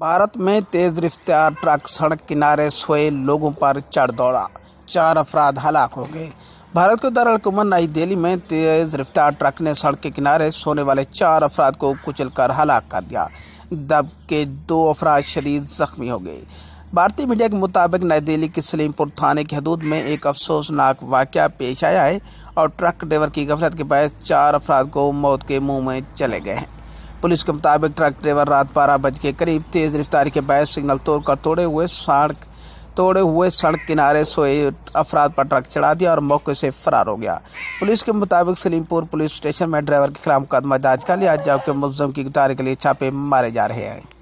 भारत में तेज रफ्तार ट्रक सड़क किनारे सोए लोगों पर चढ़ दौड़ा चार अफराद हलाक हो गए भारत के उधर नई दिल्ली में तेज रफ्तार ट्रक ने सड़क के किनारे सोने वाले चार अफराद को कुचलकर हलाक कर दिया दब के दो अफराद शरीर जख्मी हो गए भारतीय मीडिया के मुताबिक नई दिल्ली के सलीमपुर थाने की हदूद में एक अफसोसनाक वाक़ पेश आया है और ट्रक ड्राइवर की गफलत के बायस चार अफराद को मौत के मुँह में चले गए हैं पुलिस के मुताबिक ट्रक ड्राइवर रात बारह बज के करीब तेज़ रफ्तारी के बायस सिग्नल तोड़कर तोड़े हुए सड़क तोड़े हुए सड़क किनारे सोए अफराद पर ट्रक चढ़ा दिया और मौके से फरार हो गया पुलिस के मुताबिक सलीमपुर पुलिस स्टेशन में ड्राइवर के खिलाफ मुकदमा दर्ज कर लिया जबकि मुलजम की गिरफ्तारी के लिए छापे मारे जा रहे हैं